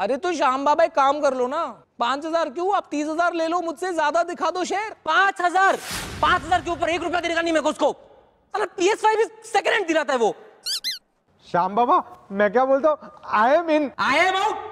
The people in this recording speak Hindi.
अरे तो श्याम बाबा एक काम कर लो ना पांच हजार क्यों आप तीस हजार ले लो मुझसे ज्यादा दिखा दो शेयर पांच हजार पांच हजार के ऊपर एक रुपया देने का नहीं मेरे उसको P S five second hand दिलाता है वो श्याम बाबा मैं क्या बोलता हूँ I am in I am out